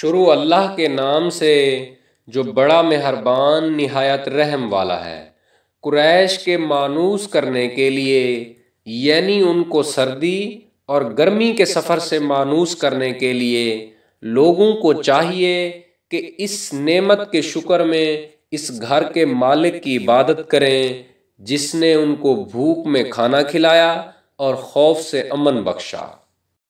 शुरू अल्लाह के नाम से जो बड़ा मेहरबान नहायत रहम वाला है कुरैश के मानूस करने के लिए यानी उनको सर्दी और गर्मी के सफ़र से मानूस करने के लिए लोगों को चाहिए कि इस नेमत के शुक्र में इस घर के मालिक की इबादत करें जिसने उनको भूख में खाना खिलाया और खौफ से अमन बख्शा